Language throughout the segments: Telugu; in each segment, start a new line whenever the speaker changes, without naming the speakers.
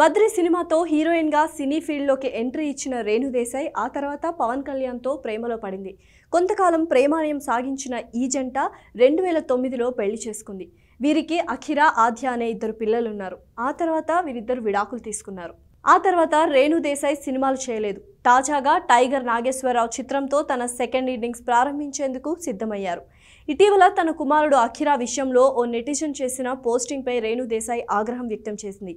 బద్రి సినిమాతో హీరోయిన్గా సినీ ఫీల్డ్లోకి ఎంట్రీ ఇచ్చిన రేణుదేశాయ్ ఆ తర్వాత పవన్ కళ్యాణ్ తో ప్రేమలో పడింది కొంతకాలం ప్రేమాణయం సాగించిన ఈ జంట రెండు వేల తొమ్మిదిలో పెళ్లి చేసుకుంది వీరికి అఖిరా ఆధ్య అనే ఇద్దరు పిల్లలున్నారు ఆ తర్వాత వీరిద్దరు విడాకులు తీసుకున్నారు ఆ తర్వాత రేణుదేశాయ్ సినిమాలు చేయలేదు తాజాగా టైగర్ నాగేశ్వరరావు చిత్రంతో తన సెకండ్ ఇన్నింగ్స్ ప్రారంభించేందుకు సిద్ధమయ్యారు ఇటీవల తన కుమారుడు అఖిరా విషయంలో ఓ నెటిజన్ చేసిన పోస్టింగ్పై రేణుదేశాయ్ ఆగ్రహం వ్యక్తం చేసింది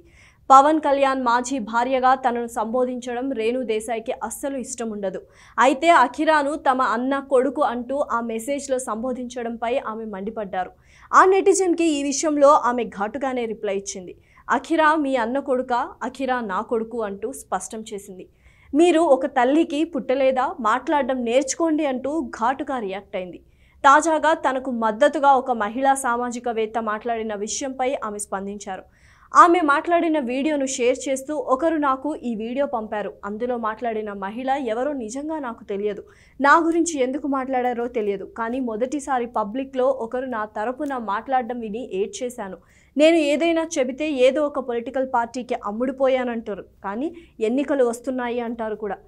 పవన్ కళ్యాణ్ మాజీ భార్యగా తనను సంబోధించడం రేణుదేశాయ్కి అస్సలు ఇష్టం ఉండదు అయితే అఖిరాను తమ అన్న కొడుకు అంటూ ఆ మెసేజ్లో సంబోధించడంపై ఆమె మండిపడ్డారు ఆ నెటిజన్కి ఈ విషయంలో ఆమె ఘాటుగానే రిప్లై ఇచ్చింది అఖిరా మీ అన్న కొడుక అఖిరా నా కొడుకు అంటూ స్పష్టం చేసింది మీరు ఒక తల్లికి పుట్టలేదా మాట్లాడడం నేర్చుకోండి అంటూ ఘాటుగా రియాక్ట్ అయింది తాజాగా తనకు మద్దతుగా ఒక మహిళా సామాజికవేత్త మాట్లాడిన విషయంపై ఆమె స్పందించారు ఆమె మాట్లాడిన వీడియోను షేర్ చేస్తూ ఒకరు నాకు ఈ వీడియో పంపారు అందులో మాట్లాడిన మహిళ ఎవరో నిజంగా నాకు తెలియదు నా గురించి ఎందుకు మాట్లాడారో తెలియదు కానీ మొదటిసారి పబ్లిక్లో ఒకరు నా తరపున మాట్లాడడం విని చేశాను నేను ఏదైనా చెబితే ఏదో ఒక పొలిటికల్ పార్టీకి అమ్ముడుపోయానంటారు కానీ ఎన్నికలు వస్తున్నాయి అంటారు కూడా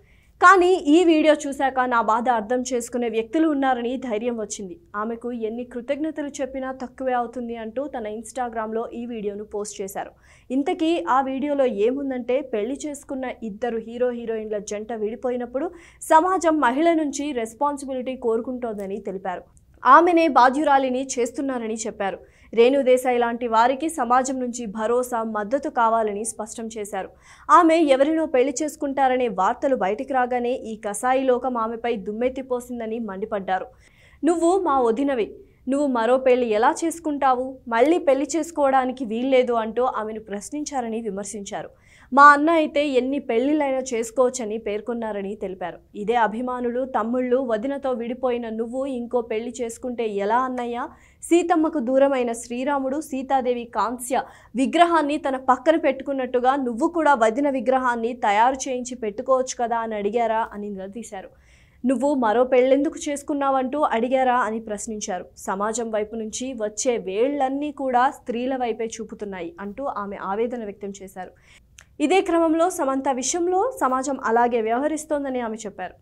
కానీ ఈ వీడియో చూశాక నా బాధ అర్థం చేసుకునే వ్యక్తులు ఉన్నారని ధైర్యం వచ్చింది ఆమెకు ఎన్ని కృతజ్ఞతలు చెప్పినా తక్కువే అవుతుంది అంటూ తన ఇన్స్టాగ్రామ్లో ఈ వీడియోను పోస్ట్ చేశారు ఇంతకీ ఆ వీడియోలో ఏముందంటే పెళ్లి చేసుకున్న ఇద్దరు హీరో హీరోయిన్ల జంట విడిపోయినప్పుడు సమాజం మహిళ నుంచి రెస్పాన్సిబిలిటీ కోరుకుంటోందని తెలిపారు ఆమెనే బాధ్యురాలిని చేస్తున్నారని చెప్పారు రేణుదేశాయ్ లాంటి వారికి సమాజం నుంచి భరోసా మద్దతు కావాలని స్పష్టం చేశారు ఆమె ఎవరినో పెళ్లి చేసుకుంటారనే వార్తలు బయటికి రాగానే ఈ కసాయి లోకం ఆమెపై దుమ్మెత్తిపోసిందని మండిపడ్డారు నువ్వు మా వదినవి నువ్వు మరో పెళ్లి ఎలా చేసుకుంటావు మళ్ళీ పెళ్లి చేసుకోవడానికి వీల్లేదు అంటూ ఆమెను ప్రశ్నించారని విమర్శించారు మా అన్న అయితే ఎన్ని పెళ్లిళ్ళైనా చేసుకోవచ్చని పేర్కొన్నారని తెలిపారు ఇదే అభిమానులు తమ్ముళ్ళు వదినతో విడిపోయిన నువ్వు ఇంకో పెళ్లి చేసుకుంటే ఎలా అన్నయ్య సీతమ్మకు దూరమైన శ్రీరాముడు సీతాదేవి కాంస్య విగ్రహాన్ని తన పక్కన పెట్టుకున్నట్టుగా నువ్వు కూడా వదిన విగ్రహాన్ని తయారు చేయించి పెట్టుకోవచ్చు కదా అని అడిగారా అని నిలదీశారు నువ్వు మరో పెళ్ళెందుకు చేసుకున్నావంటూ అడిగారా అని ప్రశ్నించారు సమాజం వైపు నుంచి వచ్చే వేళ్లన్నీ కూడా స్త్రీల వైపే చూపుతున్నాయి అంటూ ఆమె ఆవేదన వ్యక్తం చేశారు ఇదే క్రమంలో సమంత విషయంలో సమాజం అలాగే వ్యవహరిస్తోందని ఆమె చెప్పారు